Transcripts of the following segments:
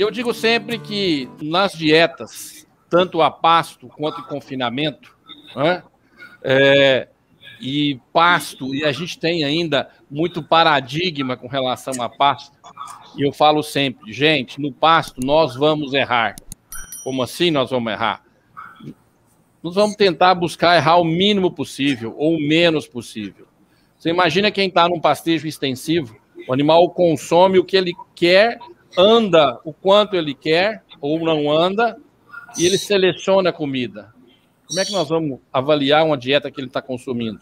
Eu digo sempre que nas dietas, tanto a pasto quanto confinamento, né, é, e pasto, e a gente tem ainda muito paradigma com relação a pasto. E eu falo sempre, gente, no pasto nós vamos errar. Como assim nós vamos errar? Nós vamos tentar buscar errar o mínimo possível ou o menos possível. Você imagina quem está num pastejo extensivo, o animal consome o que ele quer anda o quanto ele quer ou não anda e ele seleciona a comida. Como é que nós vamos avaliar uma dieta que ele está consumindo?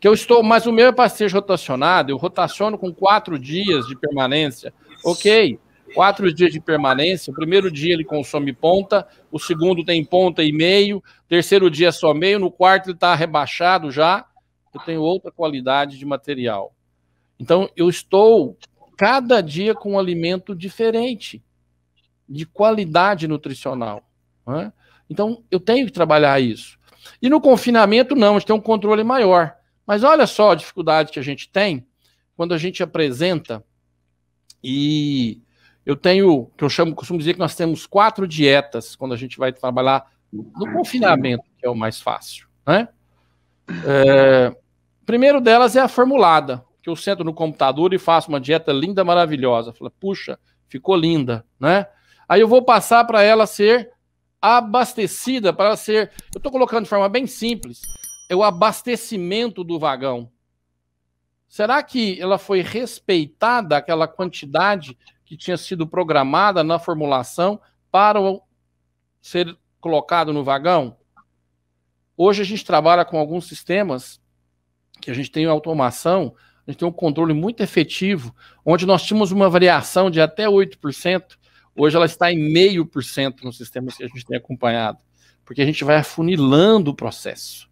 Que eu estou, mas o meu é para ser rotacionado, eu rotaciono com quatro dias de permanência. Ok, quatro dias de permanência. O primeiro dia ele consome ponta, o segundo tem ponta e meio, terceiro dia só meio, no quarto ele está rebaixado já. Eu tenho outra qualidade de material. Então, eu estou cada dia com um alimento diferente, de qualidade nutricional. Né? Então, eu tenho que trabalhar isso. E no confinamento, não, a gente tem um controle maior. Mas olha só a dificuldade que a gente tem quando a gente apresenta. E eu tenho, que eu chamo, costumo dizer que nós temos quatro dietas quando a gente vai trabalhar no confinamento, que é o mais fácil. Né? É, primeiro delas é a formulada que eu sento no computador e faço uma dieta linda, maravilhosa. Fala, puxa, ficou linda, né? Aí eu vou passar para ela ser abastecida, para ser. Eu estou colocando de forma bem simples. É o abastecimento do vagão. Será que ela foi respeitada aquela quantidade que tinha sido programada na formulação para ser colocado no vagão? Hoje a gente trabalha com alguns sistemas que a gente tem automação a gente tem um controle muito efetivo, onde nós tínhamos uma variação de até 8%, hoje ela está em 0,5% no sistema que a gente tem acompanhado, porque a gente vai afunilando o processo,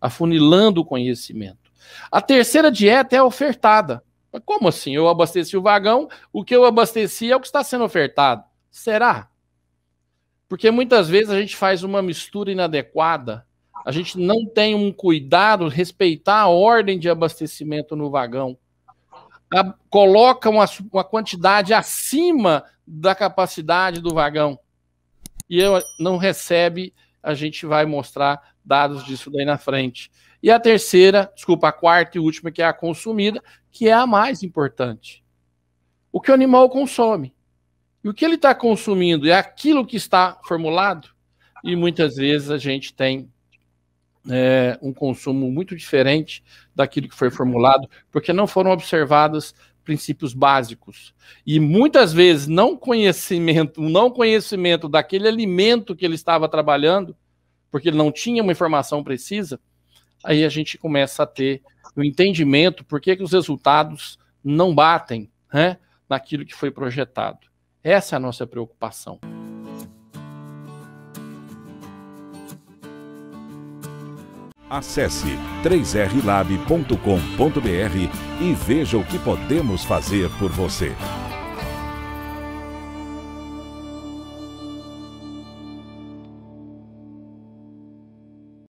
afunilando o conhecimento. A terceira dieta é ofertada. Mas como assim? Eu abasteci o vagão, o que eu abasteci é o que está sendo ofertado. Será? Porque muitas vezes a gente faz uma mistura inadequada a gente não tem um cuidado, respeitar a ordem de abastecimento no vagão, a, uma, uma quantidade acima da capacidade do vagão e eu, não recebe, a gente vai mostrar dados disso daí na frente. E a terceira, desculpa, a quarta e última, que é a consumida, que é a mais importante. O que o animal consome. E o que ele está consumindo é aquilo que está formulado, e muitas vezes a gente tem é, um consumo muito diferente daquilo que foi formulado, porque não foram observados princípios básicos. E muitas vezes não conhecimento, não conhecimento daquele alimento que ele estava trabalhando, porque ele não tinha uma informação precisa, aí a gente começa a ter o um entendimento por que, que os resultados não batem né, naquilo que foi projetado. Essa é a nossa preocupação. Acesse 3rlab.com.br e veja o que podemos fazer por você.